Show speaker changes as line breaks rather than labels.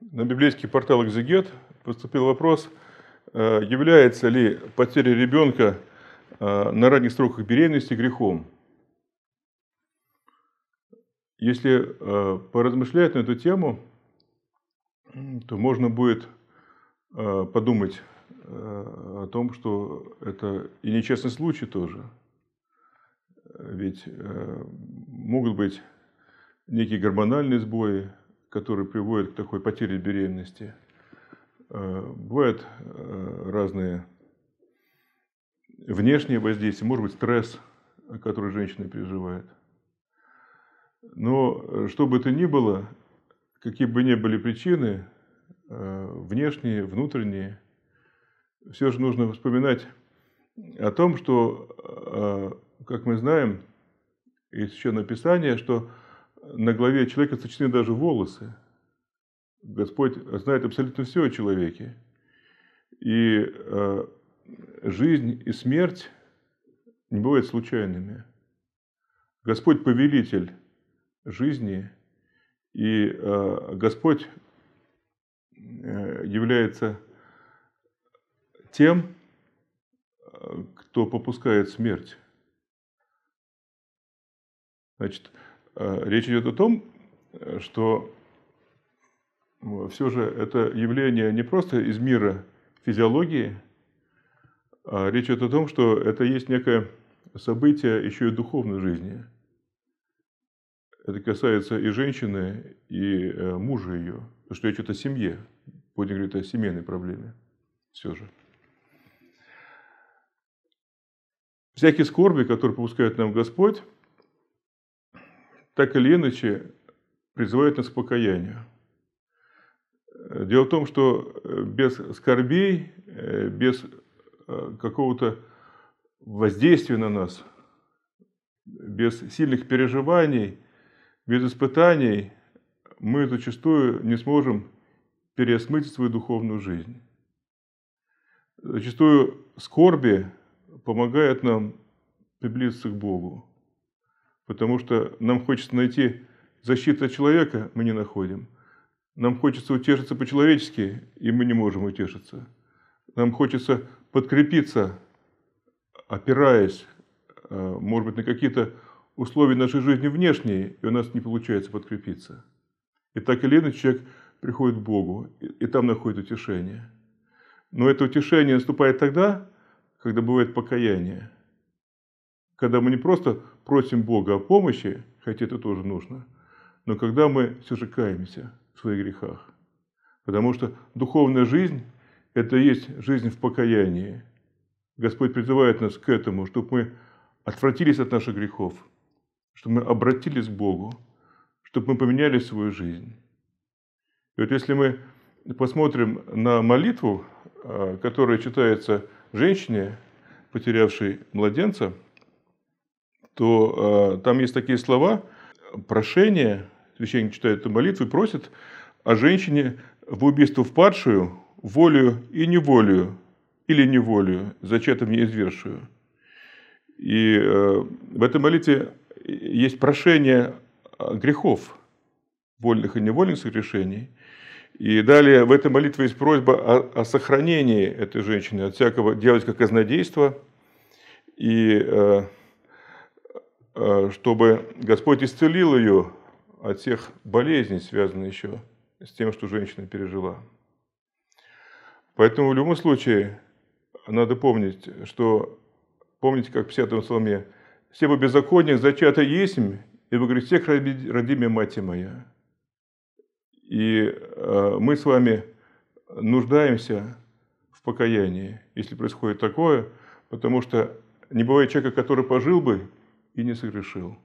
на библейский портал «Экзегет» поступил вопрос, э, является ли потеря ребенка э, на ранних сроках беременности грехом. Если э, поразмышлять на эту тему, то можно будет подумать о том, что это и нечестный случай тоже. Ведь могут быть некие гормональные сбои, которые приводят к такой потере беременности. Э, бывают э, разные внешние воздействия, может быть, стресс, который женщина переживает. Но э, что бы то ни было, какие бы ни были причины, внешние, внутренние, все же нужно вспоминать о том, что, как мы знаем из Священного Писания, что на голове человека сочтены даже волосы. Господь знает абсолютно все о человеке. И э, жизнь и смерть не бывают случайными. Господь повелитель жизни, и э, Господь э, является тем, э, кто попускает смерть. Значит, Э, речь идет о том, э, что все же это явление не просто из мира физиологии, а речь идет о том, что это есть некое событие еще и духовной жизни. Это касается и женщины, и э, мужа ее, потому что речь идет о семье, будем говорить о семейной проблеме все же. Всякие скорби, которые попускает нам Господь, так или иначе призывает нас к покаянию. Дело в том, что э, без скорбей, э, без э, какого-то воздействия на нас, без сильных переживаний, без испытаний мы зачастую не сможем переосмыслить свою духовную жизнь. Зачастую скорби помогает нам приблизиться к Богу потому что нам хочется найти защиту от человека, мы не находим. Нам хочется утешиться по-человечески, и мы не можем утешиться. Нам хочется подкрепиться, опираясь, э, может быть, на какие-то условия нашей жизни внешние, и у нас не получается подкрепиться. И так или иначе человек приходит к Богу, и там находит утешение. Но это утешение наступает тогда, когда бывает покаяние. Когда мы не просто просим Бога о помощи, хотя это тоже нужно, но когда мы все же каемся в своих грехах. Потому что духовная жизнь – это есть жизнь в покаянии. Господь призывает нас к этому, чтобы мы отвратились от наших грехов, чтобы мы обратились к Богу, чтобы мы поменяли свою жизнь. И вот если мы посмотрим на молитву, а, которая читается женщине, потерявшей младенца – то э, там есть такие слова, прошение, священник читает эту молитву и просит о женщине в убийство впадшую, волю и неволю или неволю зачатым неизвершую И э, в этой молитве есть прошение грехов, вольных и невольных согрешений. И далее в этой молитве есть просьба о, о сохранении этой женщины от всякого делать как казнодейства. И э, Э, чтобы Господь исцелил ее от всех болезней, связанных еще с тем, что женщина пережила. Поэтому в любом случае надо помнить, что, помните, как в 50-м псалме, «Все бы беззаконник зачата есмь, и во грехах родимя мать моя». И э, мы с вами нуждаемся в покаянии, если происходит такое, потому что не бывает человека, который пожил бы и не согрешил.